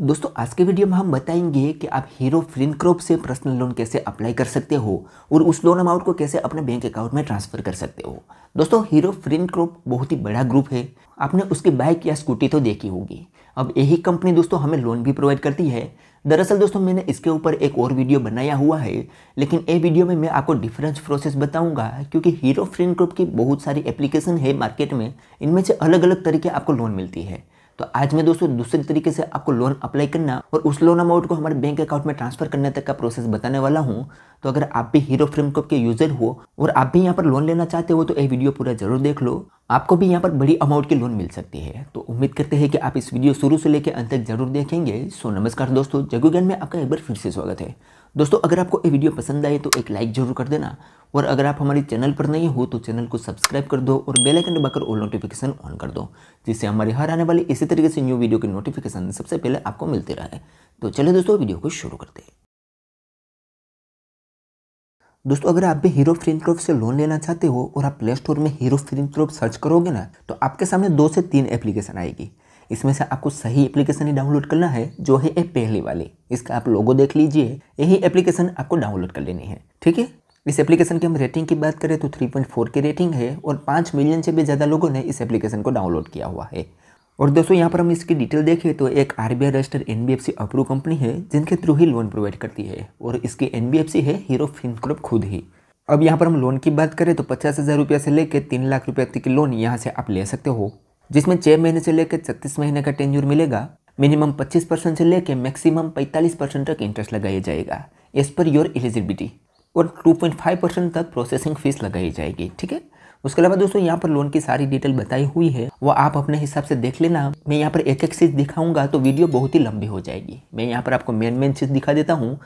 दोस्तों आज के वीडियो में हम बताएंगे कि आप हीरो फिनक्रॉप से पर्सनल लोन कैसे अप्लाई कर सकते हो और उस लोन अमाउंट को कैसे अपने बैंक अकाउंट में ट्रांसफर कर सकते हो दोस्तों हीरो फिनक्रॉप बहुत ही बड़ा ग्रुप है आपने उसकी बाइक या स्कूटी तो देखी होगी अब यही कंपनी दोस्तों हमें लोन भी प्रोवाइड करती है दरअसल दोस्तों मैंने इसके ऊपर एक और वीडियो बनाया हुआ है लेकिन ये वीडियो में मैं आपको डिफरेंस प्रोसेस बताऊंगा क्योंकि हीरो फ्रेंड ग्रुप की बहुत सारी एप्लीकेशन है मार्केट में इनमें से अलग अलग तरीके आपको लोन मिलती है तो आज मैं दोस्तों दूसरे तरीके से आपको लोन अप्लाई करना और उस लोन अमाउंट को हमारे बैंक अकाउंट में ट्रांसफर करने तक का प्रोसेस बताने वाला हूँ तो अगर आप भी हीरो फ्रेमकॉप के यूजर हो और आप भी यहाँ पर लोन लेना चाहते हो तो ये वीडियो पूरा जरूर देख लो आपको भी यहाँ पर बड़ी अमाउंट की लोन मिल सकती है तो उम्मीद करते हैं कि आप इस वीडियो शुरू से लेकर अंत तक जरूर देखेंगे सो नमस्कार दोस्तों जगुगन में आपका एक बार फिर से स्वागत है दोस्तों अगर आपको ये वीडियो पसंद आए तो एक लाइक जरूर कर देना और अगर आप हमारे चैनल पर नहीं हो तो चैनल को सब्सक्राइब कर दो और बेल आइकन दबाकर ऑल नोटिफिकेशन ऑन कर दो जिससे हमारे हर आने वाले इसी तरीके से न्यू वीडियो की नोटिफिकेशन सबसे पहले आपको मिलती रहे तो चलिए दोस्तों वीडियो को शुरू करते हैं दोस्तों अगर आप भी हीरो फ्रिंक्रोप से लोन लेना चाहते हो और आप प्ले स्टोर में हीरो फ्रिंक्रोप सर्च करोगे ना तो आपके सामने दो से तीन एप्लीकेशन आएगी इसमें से आपको सही एप्लीकेशन ही डाउनलोड करना है जो है ये पहली वाली इसका आप लोगो देख लीजिए यही एप्लीकेशन आपको डाउनलोड कर लेनी है ठीक है इस एप्लीकेशन की हम रेटिंग की बात करें तो 3.4 की रेटिंग है और 5 मिलियन से भी ज़्यादा लोगों ने इस एप्लीकेशन को डाउनलोड किया हुआ है और दोस्तों यहाँ पर हम इसकी डिटेल देखें तो एक R B I register N B F C approve company है जिनके थ्रू ही लोन प्रोवाइड करती है और इसकी एन बी एफ सी है हीरो क्लब खुद ही अब यहाँ पर हम लोन की बात करें तो पचास हज़ार रुपये से लेकर तीन लाख रुपये तक की लोन यहाँ से आप ले सकते हो जिसमें छः महीने से लेकर छत्तीस महीने का टेन्यूर मिलेगा मिनिमम 25 परसेंट से लेकर मैक्सिमम 45 परसेंट तक इंटरेस्ट लगाया जाएगा एज पर योर एलिजिबिलिटी और 2.5 परसेंट तक प्रोसेसिंग फीस लगाई जाएगी ठीक है उसके अलावा दोस्तों यहाँ पर लोन की सारी डिटेल बताई हुई है वो आप अपने हिसाब से देख लेना मैं यहाँ पर एक एक चीज़ दिखाऊंगा तो वीडियो बहुत ही लंबी हो जाएगी मैं यहाँ पर आपको मेन मेन चीज़ दिखा देता हूँ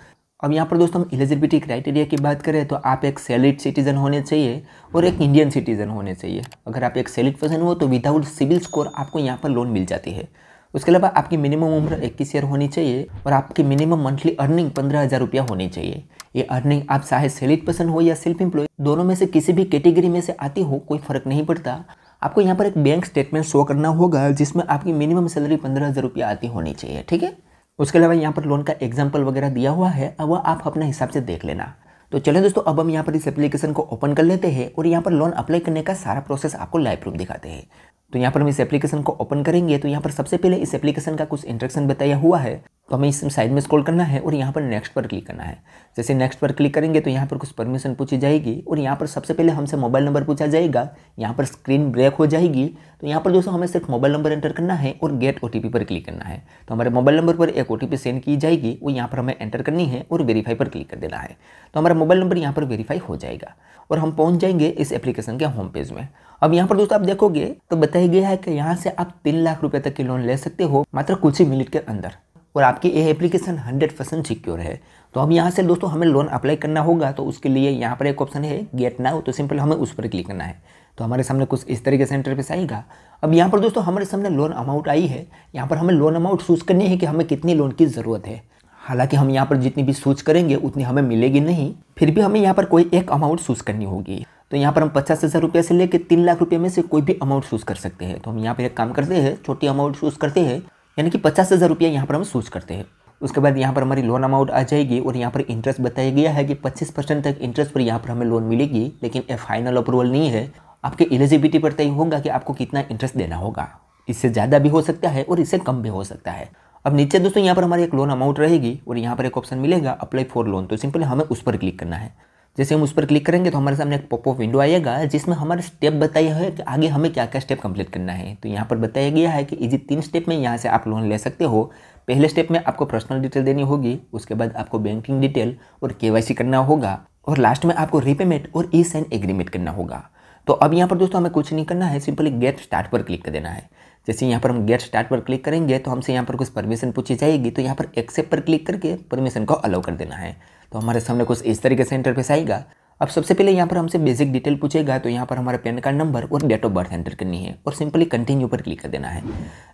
अब यहाँ पर दोस्तों हम एलिजिबिलिटी क्राइटेरिया की बात करें तो आप एक सैलिड सिटीज़न होने चाहिए और एक इंडियन सिटीज़न होने चाहिए अगर आप एक सैलिड पर्सन हो तो विदाउट सिविल स्कोर आपको यहाँ पर लोन मिल जाती है उसके अलावा आपकी मिनिमम उम्र इक्कीस ईयर होनी चाहिए और आपकी मिनिमम मंथली अर्निंग पंद्रह हज़ार रुपया होनी चाहिए ये अर्निंग आप चाहे सैलिड पर्सन हो या सेल्फ एम्प्लॉय दोनों में से किसी भी कैटेगरी में से आती हो कोई फ़र्क नहीं पड़ता आपको यहाँ पर एक बैंक स्टेटमेंट शो करना होगा जिसमें आपकी मिनिमम सैलरी पंद्रह हज़ार रुपया आती होनी चाहिए ठीक है उसके अलावा यहाँ पर लोन का एग्जाम्पल वगैरह दिया हुआ है अब वह आप अपने हिसाब से देख लेना तो चलें दोस्तों अब हम यहाँ पर इस एप्लीकेशन को ओपन कर लेते हैं और यहाँ पर लोन अप्लाई करने का सारा प्रोसेस आपको लाइव प्रूफ दिखाते हैं तो यहाँ पर हम इस एप्लीकेशन को ओपन करेंगे तो यहाँ पर सबसे पहले इस एप्लीकेशन का कुछ इंट्रक्शन बताया हुआ है तो हमें इस साइड में स्क्रॉल करना है और यहाँ पर नेक्स्ट पर क्लिक करना है जैसे नेक्स्ट पर क्लिक करेंगे तो यहाँ पर कुछ परमिशन पूछी जाएगी और यहाँ पर सबसे पहले हमसे मोबाइल नंबर पूछा जाएगा यहाँ पर स्क्रीन ब्रेक हो जाएगी तो यहाँ पर दोस्तों हमें सिर्फ मोबाइल नंबर एंटर करना है और गेट ओ पर क्लिक करना है तो हमारे मोबाइल नंबर पर एक ओ सेंड की जाएगी वो यहाँ पर हमें एंटर करनी है और वेरीफाई पर क्लिक कर देना है तो हमारा मोबाइल नंबर यहाँ पर वेरीफाई हो जाएगा और हम पहुँच जाएंगे इस एप्लीकेशन के होम पेज में अब यहाँ पर दोस्तों आप देखोगे तो बताया गया है कि यहाँ से आप तीन लाख रुपए तक के लोन ले सकते हो मात्र कुछ ही मिनट के अंदर और आपकी ये एप्लीकेशन हंड्रेड परसेंट सिक्योर है तो अब यहाँ से दोस्तों हमें लोन अप्लाई करना होगा तो उसके लिए यहाँ पर एक ऑप्शन है गेट नाउ तो सिंपल हमें उस पर क्लिक करना है तो हमारे सामने कुछ इस तरीके से इंटरफेस आएगा अब यहाँ पर दोस्तों हमारे सामने लोन अमाउंट आई है यहाँ पर हमें लोन अमाउंट चूज़ करनी है कि हमें कितनी लोन की ज़रूरत है हालांकि हम यहाँ पर जितनी भी सूच करेंगे उतनी हमें मिलेगी नहीं फिर भी हमें यहाँ पर कोई एक अमाउंट सूच करनी होगी तो यहाँ पर हम पचास हज़ार रुपये से लेकर तीन लाख रुपये में से कोई भी अमाउंट चूज़ कर सकते हैं तो हम यहाँ पर एक काम करते हैं छोटी अमाउंट चूज़ करते हैं यानी कि पचास हज़ार रुपये यहाँ पर हम चूज़ करते हैं उसके बाद यहाँ पर हमारी लोन अमाउंट आ जाएगी और यहाँ पर इंटरेस्ट बताया गया है कि पच्चीस परसेंट तक इंटरेस्ट पर यहाँ पर हमें लोन मिलेगी लेकिन ये फाइनल अप्रूवल नहीं है आपके एलिजिबिलिटी पर तय होगा कि आपको कितना इंटरेस्ट देना होगा इससे ज़्यादा भी हो सकता है और इससे कम भी हो सकता है अब नीचे दोस्तों यहाँ पर हमारी एक लोन अमाउंट रहेगी और यहाँ पर एक ऑप्शन मिलेगा अप्लाई फॉर लोन तो सिंपली हमें उस पर क्लिक करना है जैसे हम उस पर क्लिक करेंगे तो हमारे सामने एक पॉपअप विंडो आएगा जिसमें हमारे स्टेप बताया है कि आगे हमें क्या क्या स्टेप कंप्लीट करना है तो यहाँ पर बताया गया है कि इजी तीन स्टेप में यहाँ से आप लोन ले सकते हो पहले स्टेप में आपको पर्सनल डिटेल देनी होगी उसके बाद आपको बैंकिंग डिटेल और के करना होगा और लास्ट में आपको रीपेमेंट और ई साइन एग्रीमेंट करना होगा तो अब यहाँ पर दोस्तों हमें कुछ नहीं करना है सिंपली गेट स्टार्ट पर क्लिक कर देना है जैसे यहाँ पर हम गेट स्टार्ट पर क्लिक करेंगे तो हमसे यहाँ पर कुछ परमिशन पूछी जाएगी तो यहाँ पर एक्सेप्ट पर क्लिक करके परमिशन को अलाउ कर देना है तो हमारे सामने कुछ इस तरीके से इंटरफेस आएगा अब सबसे पहले यहाँ पर हमसे बेसिक डिटेल पूछेगा तो यहाँ पर हमारा पैन कार्ड नंबर और डेट ऑफ बर्थ एंटर करनी है और सिंपली कंटिन्यू पर क्लिक कर देना है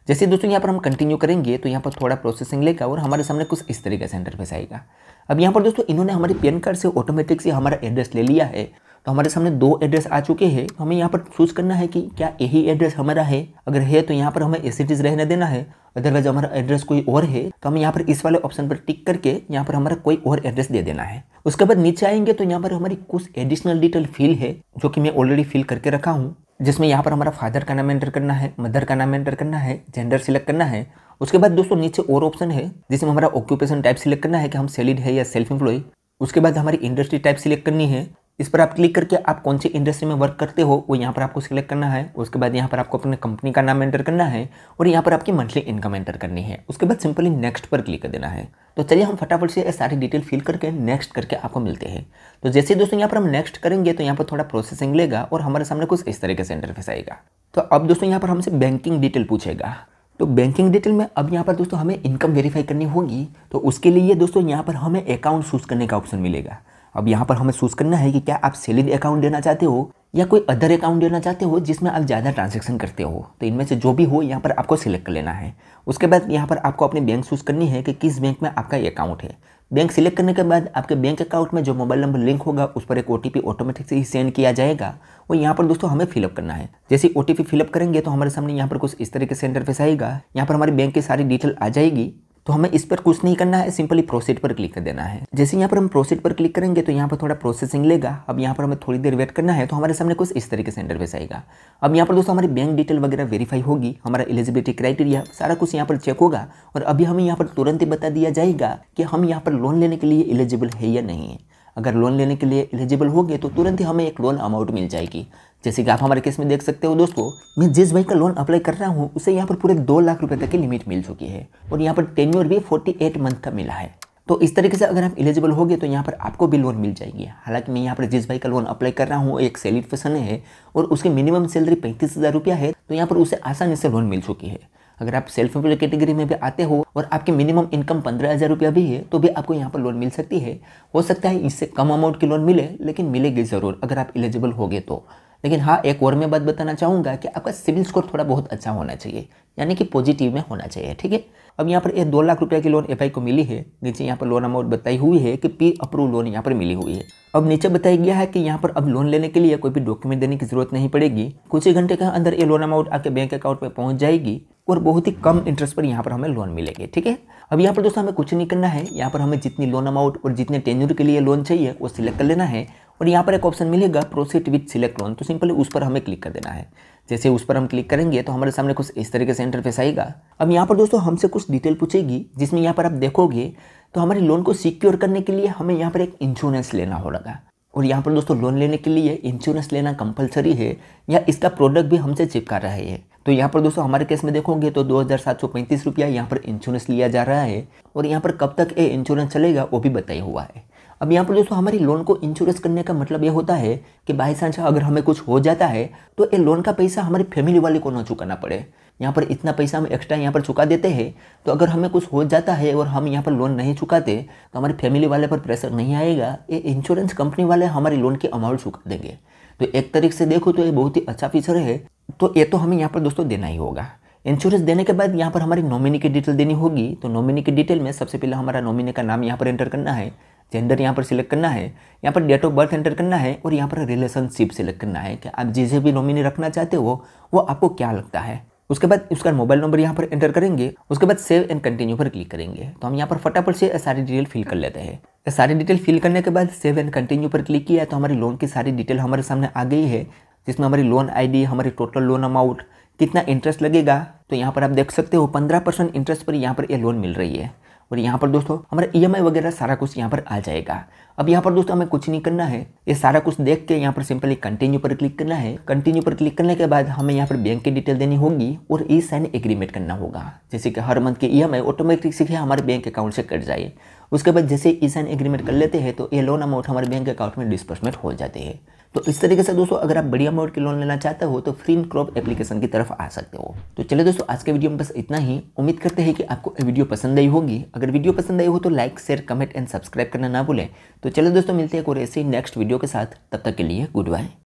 जैसे दोस्तों यहाँ पर हम कंटिन्यू करेंगे तो यहाँ पर थोड़ा प्रोसेसिंग लेगा और हमारे सामने कुछ इस तरीके से इंटरफेस आएगा अब यहाँ पर दोस्तों इन्होंने हमारे पैन कार्ड से ऑटोमेटिक से हमारा एड्रेस ले लिया है तो हमारे सामने दो एड्रेस आ चुके हैं तो हमें यहाँ पर चूज करना है कि क्या यही एड्रेस हमारा है अगर है तो यहाँ पर हमें ए इट रहने देना है अदरवाइज हमारा एड्रेस कोई और है तो हमें यहाँ पर इस वाले ऑप्शन पर टिक करके यहाँ पर हमारा कोई और एड्रेस दे देना है उसके बाद नीचे आएंगे तो यहाँ पर हमारी कुछ एडिशनल डिटेल फील है जो कि मैं ऑलरेडी फिल करके रखा हूँ जिसमें यहाँ पर हमारा फादर का नाम एंटर करना है मदर का नाम एंटर करना है जेंडर सिलेक्ट करना है उसके बाद दोस्तों नीचे और ऑप्शन है जिसमें हमारा ऑक्यूपेशन टाइप सिलेक्ट करना है कि हम सेलिड है या सेल्फ एम्प्लॉय उसके बाद हमारी इंडस्ट्री टाइप सिलेक्ट करनी है इस पर आप क्लिक करके आप कौन सी इंडस्ट्री में वर्क करते हो वो यहाँ पर आपको सिलेक्ट करना है उसके बाद यहाँ पर आपको अपने कंपनी का नाम एंटर करना है और यहाँ पर आपकी मंथली इनकम एंटर करनी है उसके बाद सिंपली नेक्स्ट पर क्लिक कर देना है तो चलिए हम फटाफट से सारी डिटेल फिल करके नेक्स्ट करके आपको मिलते हैं तो जैसे दोस्तों यहाँ पर हम नेक्स्ट करेंगे तो यहाँ पर थोड़ा प्रोसेसिंग लेगा और हमारे सामने कुछ इस तरीके से इंटरफेस आएगा तो अब दोस्तों यहाँ पर हमसे बैंकिंग डिटेल पूछेगा तो बैंकिंग डिटेल में अब यहाँ पर दोस्तों हमें इनकम वेरीफाई करनी होगी तो उसके लिए दोस्तों यहाँ पर हमें अकाउंट चूज़ करने का ऑप्शन मिलेगा अब यहाँ पर हमें चूज़ करना है कि क्या आप सेलिंग अकाउंट देना चाहते हो या कोई अदर अकाउंट देना चाहते हो जिसमें आप ज़्यादा ट्रांजेक्शन करते हो तो इनमें से जो भी हो यहाँ पर आपको सिलेक्ट कर लेना है उसके बाद यहाँ पर आपको अपनी बैंक चूज़ करनी है कि किस बैंक में आपका अकाउंट है बैंक सिलेक्ट करने के बाद आपके बैंक अकाउंट में जो मोबाइल नंबर लिंक होगा उस पर एक ओ ऑटोमेटिक से ही सेंड किया जाएगा वो यहाँ पर दोस्तों हमें फिलअप करना है जैसे ओ फिलअप करेंगे तो हमारे सामने यहाँ पर कुछ इस तरह के सेंटर फेस आएगा यहाँ पर हमारे बैंक की सारी डिटेल आ जाएगी तो हमें इस पर कुछ नहीं करना है सिंपली प्रोसेट पर क्लिक कर देना है जैसे यहाँ पर हम प्रोसेट पर क्लिक करेंगे तो यहाँ पर थोड़ा प्रोसेसिंग लेगा अब यहाँ पर हमें थोड़ी देर वेट करना है तो हमारे सामने कुछ इस तरीके से इंटरवेस आएगा अब यहाँ पर दोस्तों हमारी बैंक डिटेल वगैरह वेरीफाई होगी हमारा एलिजिबिलिटी क्राइटेरिया सारा कुछ यहाँ पर चेक होगा और अभी हमें यहाँ पर तुरंत ही बता दिया जाएगा कि हम यहाँ पर लोन लेने के लिए एलिजिबल है या नहीं है अगर लोन लेने के लिए एलिजिबल हो गए तो तुरंत ही हमें एक लोन अमाउंट मिल जाएगी जैसे कि आप हमारे केस में देख सकते हो दोस्तों मैं जिस भाई का लोन अप्लाई कर रहा हूँ उसे यहाँ पर पूरे दो लाख रुपये तक की लिमिट मिल चुकी है और यहाँ पर टेन्योर भी फोर्टी एट मंथ का मिला है तो इस तरीके से अगर आप एलिजिबल हो गए तो यहाँ पर आपको भी लोन मिल जाएगी हालांकि मैं यहाँ पर जिस भाई का लोन अप्लाई कर रहा हूँ एक सैलरी पर्सन है और उसकी मिनिमम सैलरी पैंतीस हज़ार रुपया है तो यहाँ पर उसे आसानी से लोन मिल चुकी है अगर आप सेल्फ एम्प्लॉय कैटेगरी में भी आते हो और आपकी मिनिमम इनकम पंद्रह हज़ार रुपया भी है तो भी आपको यहाँ पर लोन मिल सकती है हो सकता है इससे कम अमाउंट की लोन मिले लेकिन मिलेगी ज़रूर अगर आप एलिजिबल होगे तो लेकिन हाँ एक और मैं बात बताना चाहूँगा कि आपका सिविल स्कोर थोड़ा बहुत अच्छा होना चाहिए यानी कि पॉजिटिव में होना चाहिए ठीक है अब यहाँ पर ये दो लाख रुपये की लोन एफ को मिली है नीचे यहाँ पर लोन अमाउंट बताई हुई है कि पी अप्रूव लोन यहाँ पर मिली हुई है अब नीचे बताया गया है कि यहाँ पर अब लोन लेने के लिए कोई भी डॉक्यूमेंट देने की जरूरत नहीं पड़ेगी कुछ ही घंटे के अंदर ये लोन अमाउंट आपके बैंक अकाउंट में पहुँच जाएगी और बहुत ही कम इंटरेस्ट पर यहाँ पर हमें लोन मिलेगी ठीक है अब यहाँ पर दोस्तों हमें कुछ नहीं करना है यहाँ पर हमें जितनी लोन अमाउंट और जितने टेन्यूर के लिए लोन चाहिए वो सिलेक्ट कर लेना है और यहाँ पर एक ऑप्शन मिलेगा प्रोसीड विथ सिलेक्ट लोन तो सिंपली उस पर हमें क्लिक कर देना है जैसे उस पर हम क्लिक करेंगे तो हमारे सामने कुछ इस तरीके से इंटरफेस आएगा अब यहाँ पर दोस्तों हमसे कुछ डिटेल पूछेगी जिसमें यहाँ पर आप देखोगे तो हमारे लोन को सिक्योर करने के लिए हमें यहाँ पर एक इंश्योरेंस लेना होगा और यहाँ पर दोस्तों लोन लेने के लिए इंश्योरेंस लेना कंपलसरी है या इसका प्रोडक्ट भी हमसे चिपका रहा है तो यहाँ पर दोस्तों हमारे केस में देखोगे तो दो हज़ार सात सौ पैंतीस रुपया यहाँ पर इंश्योरेंस लिया जा रहा है और यहाँ पर कब तक ये इंश्योरेंस चलेगा वो भी बताया हुआ है अब यहाँ पर दोस्तों हमारी लोन को इंश्योरेंस करने का मतलब ये होता है कि बाई चांस अगर हमें कुछ हो जाता है तो ये लोन का पैसा हमारी फैमिली वाले को ना चुकाना पड़े यहाँ पर इतना पैसा हम एक्स्ट्रा यहाँ पर चुका देते हैं तो अगर हमें कुछ हो जाता है और हम यहाँ पर लोन नहीं चुकाते तो हमारी फैमिली वाले पर प्रेशर नहीं आएगा ये इंश्योरेंस कंपनी वाले हमारे लोन की अमाउंट चुका देंगे तो एक तरीके से देखो तो ये बहुत ही अच्छा फीचर है तो ये तो हमें यहाँ पर दोस्तों देना ही होगा इंश्योरेंस देने के बाद यहाँ पर हमारी नॉमिनी की डिटेल देनी होगी तो नॉमिनी की डिटेल में सबसे पहले हमारा नॉमिनी का नाम यहाँ पर एंटर करना है जेंडर यहाँ पर सिलेक्ट करना है यहाँ पर डेट ऑफ बर्थ एंटर करना है और यहाँ पर रिलेशनशिप सिलेक्ट करना है कि आप जिसे भी नॉमिनी रखना चाहते हो वो आपको क्या लगता है उसके बाद उसका मोबाइल नंबर यहाँ पर एंटर करेंगे उसके बाद सेव एंड कंटिन्यू पर क्लिक करेंगे तो हम यहाँ पर फटाफट से सारी डिटेल फिल कर लेते हैं तो सारी डिटेल फिल करने के बाद सेव एंड कंटिन्यू पर क्लिक किया तो हमारी लोन की सारी डिटेल हमारे सामने आ गई है जिसमें हमारी लोन आईडी हमारी टोटल लोन अमाउंट कितना इंटरेस्ट लगेगा तो यहाँ पर आप देख सकते हो पंद्रह परसेंट इंटरेस्ट पर यहाँ पर ये यह लोन मिल रही है और यहाँ पर दोस्तों हमारा ई e वगैरह सारा कुछ यहाँ पर आ जाएगा अब यहाँ पर दोस्तों हमें कुछ नहीं करना है ये सारा कुछ देख के यहाँ पर सिंपली कंटिन्यू पर क्लिक करना है कंटिन्यू पर क्लिक करने के बाद हमें यहाँ पर बैंक की डिटेल देनी होगी और ई साइन एग्रीमेंट करना होगा जैसे कि हर मंथ की ई एम ऑटोमेटिक सीखे हमारे बैंक अकाउंट से कट जाए उसके बाद जैसे ई साइन एग्रीमेंट कर लेते हैं तो ये लोन अमाउंट हमारे बैंक अकाउंट में डिस्पर्समेंट हो जाते हैं तो इस तरीके से दोस्तों अगर आप बड़ी अमाउंट के लोन लेना चाहते हो तो फ्री क्रॉप एप्लीकेशन की तरफ आ सकते हो तो चले दोस्तों आज के वीडियो में बस इतना ही उम्मीद करते हैं कि आपको वीडियो पसंद आई होगी अगर वीडियो पसंद आई हो तो like share comment and subscribe करना ना भूलें तो चलो दोस्तों मिलते हैं और ऐसे ही नेक्स्ट वीडियो के साथ तब तक के लिए गुड बाय